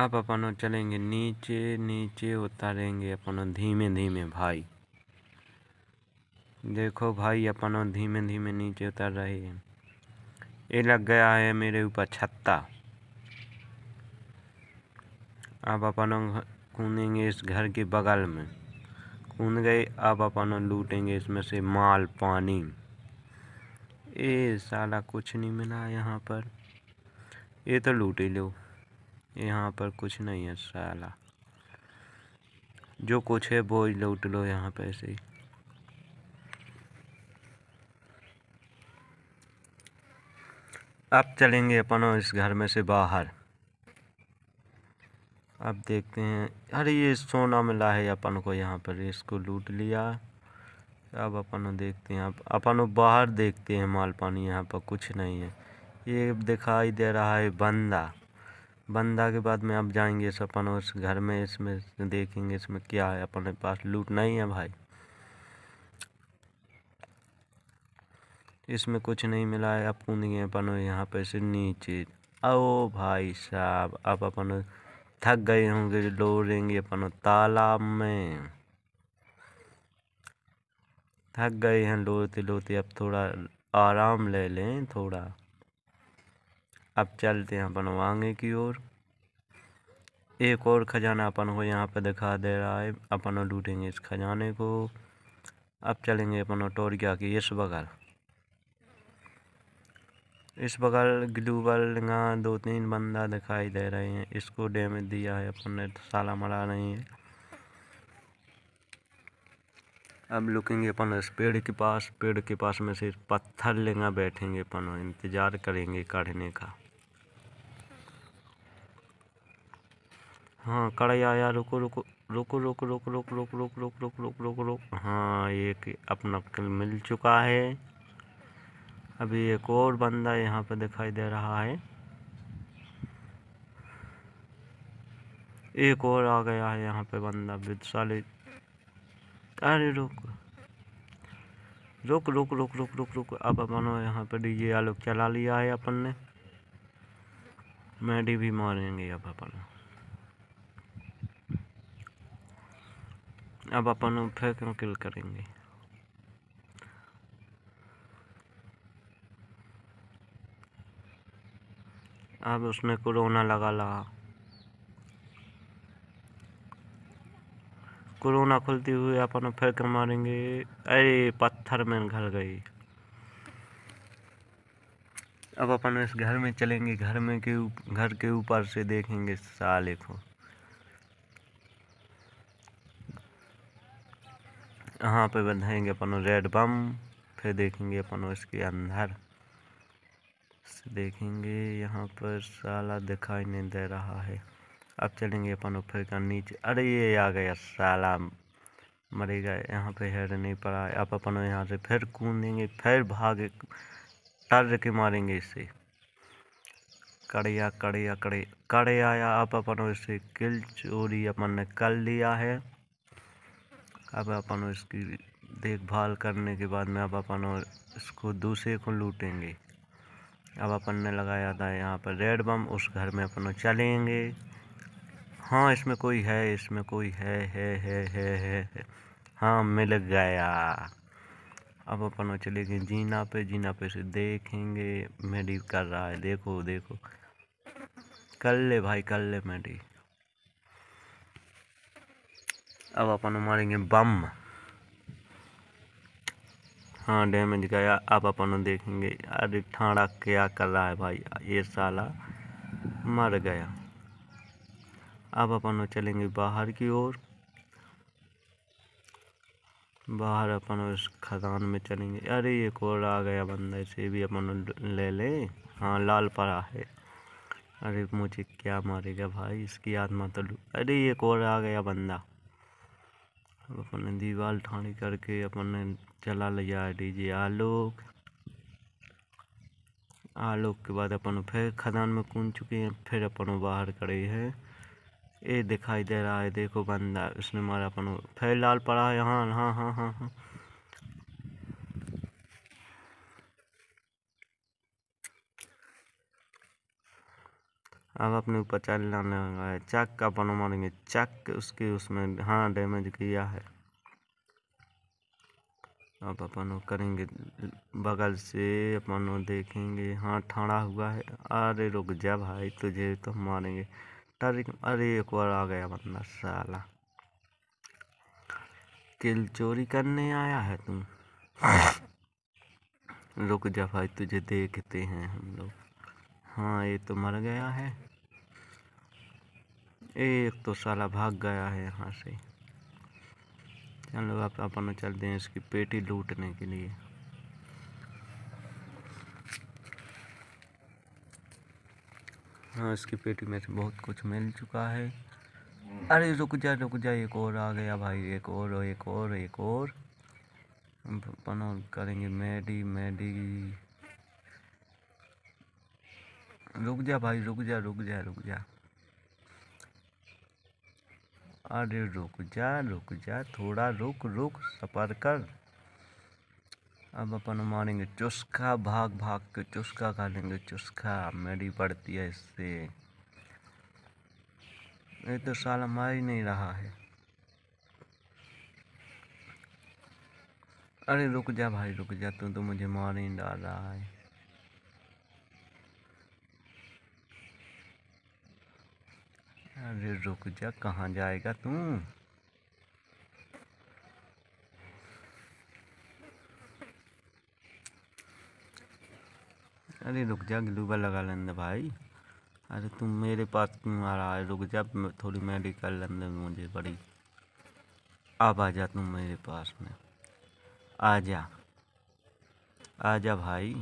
अब अपन चलेंगे नीचे नीचे उतारेंगे अपन धीमे धीमे भाई देखो भाई अपन धीमे धीमे नीचे उतर रहे हैं ये लग गया है मेरे ऊपर छत्ता अब अपन कूदेंगे इस घर के बगल में कूद गए अब अपन लूटेंगे इसमें से माल पानी ए साला कुछ नहीं मिला यहाँ पर ये तो लूट ही लो यहाँ पर कुछ नहीं है साला जो कुछ है वो लूट लो यहाँ पर ऐसे ही अब चलेंगे अपन इस घर में से बाहर अब देखते हैं अरे ये सोना मिला है अपन को यहाँ पर इसको लूट लिया अब अपन देखते हैं अब अपन बाहर देखते हैं माल पानी यहाँ पर कुछ नहीं है ये दिखाई दे रहा है बंदा बंदा के बाद में आप जाएंगे इस अपन उस घर में इसमें देखेंगे इसमें क्या है अपने पास लूट नहीं है भाई इसमें कुछ नहीं मिला है आप कूद गए अपन यहाँ पे से नीचे ओ भाई साहब आप अपन थक गए होंगे लोड़ेंगे अपन तालाब में थक गए हैं लोते लोते अब थोड़ा आराम ले लें थोड़ा अब चलते हैं अपन वांगे की ओर एक और ख़जाना अपन को यहाँ पे दिखा दे रहा है अपन लूटेंगे इस ख़जाने को अब चलेंगे अपन टोरिया की इस बगल इस बगल ग्लूबल यहाँ दो तीन बंदा दिखाई दे रहे हैं इसको डैमेज दिया है अपन ने तो साला मरा नहीं है अब लुकेंगे अपन इस पेड़ के पास पेड़ के पास में से पत्थर लेंगा बैठेंगे अपन इंतज़ार करेंगे काढ़ने का हाँ कड़ाई आया रुको रुको रुको रुको रुको रुको रुको रुको रुको रुको रुको रुको रुको हाँ एक अपना कल मिल चुका है अभी एक और बंदा यहाँ पर दिखाई दे रहा है एक और आ गया है यहाँ पे बंदा विदशाली अरे रुक रुक रुक रुक रुक रुक रुक अब अपनो यहाँ पर डीजे आलोक चला लिया है अपन ने मैडी भी मारेंगे अब अपन अब अपन फिर क्यों किल करेंगे अब उसने कोरोना लगा ला कोरोना खुलती हुए अपन फेंक मारेंगे अरे पत्थर में घर गई अब अपन इस घर में चलेंगे घर में के घर के ऊपर से देखेंगे साले को यहाँ पे बंधाएंगे अपन रेड बम फिर देखेंगे अपन इसके अंदर देखेंगे यहाँ पर साला दिखाई नहीं दे रहा है अब चलेंगे अपन ऊपर का नीचे अरे ये आ गया साला मरेगा यहाँ पे हेड नहीं पड़ा आप अपन यहाँ से फिर कूदेंगे फिर भागे टर के मारेंगे इससे कड़िया कड़िया कड़े कड़े आया आप अपन इसे किल चोरी अपन ने कर लिया है अब अपन इसकी देखभाल करने के बाद में अब अपन इसको दूसरे को लूटेंगे अब अपन ने लगाया था यहाँ पर रेड बम उस घर में अपन चलेंगे हाँ इसमें कोई है इसमें कोई है है है है है, है। हाँ मिल गया अब अपन चले गए जीना पे जीना पे से देखेंगे मेडी कर रहा है देखो देखो कर ले भाई कर ले मेडी अब अपन मारेंगे बम हाँ डैमेज गया अब अपन देखेंगे अरे ठाड़ा क्या कर रहा है भाई ये साला मर गया अब अपन चलेंगे बाहर की ओर बाहर अपन उस खदान में चलेंगे अरे एक और आ गया बंदा इसे भी अपन ले लें हाँ लाल पड़ा है अरे मुझे क्या मारेगा भाई इसकी आत्मा तो लू अरे एक और आ गया बंदा अब अपन दीवार ठाणी करके अपन चला लिया डीजे आलोक आलोक के बाद अपन फिर खदान में कूद चुके हैं फिर अपन बाहर खड़े हैं ये दिखाई दे रहा है देखो बंदा उसने मारा अपन फिर लाल पड़ा है हाँ हाँ हाँ हाँ हाँ अब अपने ऊपर चलना लगा है चक अपन मारेंगे चक उसके उसमें हाँ डैमेज किया है अब अपन करेंगे बगल से अपन देखेंगे हाँ ठाड़ा हुआ है अरे रुक जा भाई तुझे तो मारेंगे टर्न अरे एक बार आ गया बंदा साला किल चोरी करने आया है तुम रुक जा भाई तुझे देखते हैं हम लोग हाँ ये तो मर गया है एक तो साला भाग गया है यहाँ से चलो आप अपन चलते हैं इसकी पेटी लूटने के लिए हाँ इसकी पेटी में से बहुत कुछ मिल चुका है अरे रुक जा रुक जा एक और आ गया भाई एक और एक और एक और अपन करेंगे मैडी मैडी रुक जा भाई रुक जा रुक जा रुक जा अरे रुक जा रुक जा थोड़ा रुक रुक सफर कर अब अपन मारेंगे चुस्का भाग भाग के चुस्का खा लेंगे चुस्का मेरी पड़ती है इससे ये तो साला मार ही नहीं रहा है अरे रुक जा भाई रुक जा तू तो मुझे मार ही डाल रहा है अरे रुक जा कहाँ जाएगा तू अरे रुक जा ग्लूबल लगा लेने भाई अरे तुम मेरे पास क्यों आ रहा है रुक जा थोड़ी मेडिकल लेंदे मुझे बड़ी अब आ जा तुम मेरे पास में आ जा आ जा भाई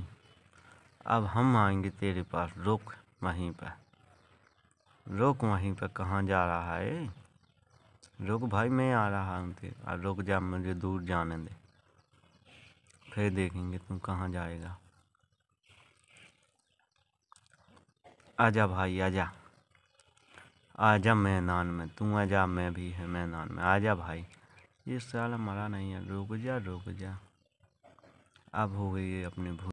अब हम आएंगे तेरे पास रुक वहीं पर रुक वहीं पर कहाँ जा रहा है रुक भाई मैं आ रहा हूँ तेरे रुक जा मुझे दूर जाने दे फिर देखेंगे तुम कहाँ जाएगा आजा भाई आजा आजा मैदान में तू आजा मैं भी है मैदान में आजा भाई ये साल हमारा नहीं है रुक जा रुक जा अब हो गई है अपनी भूख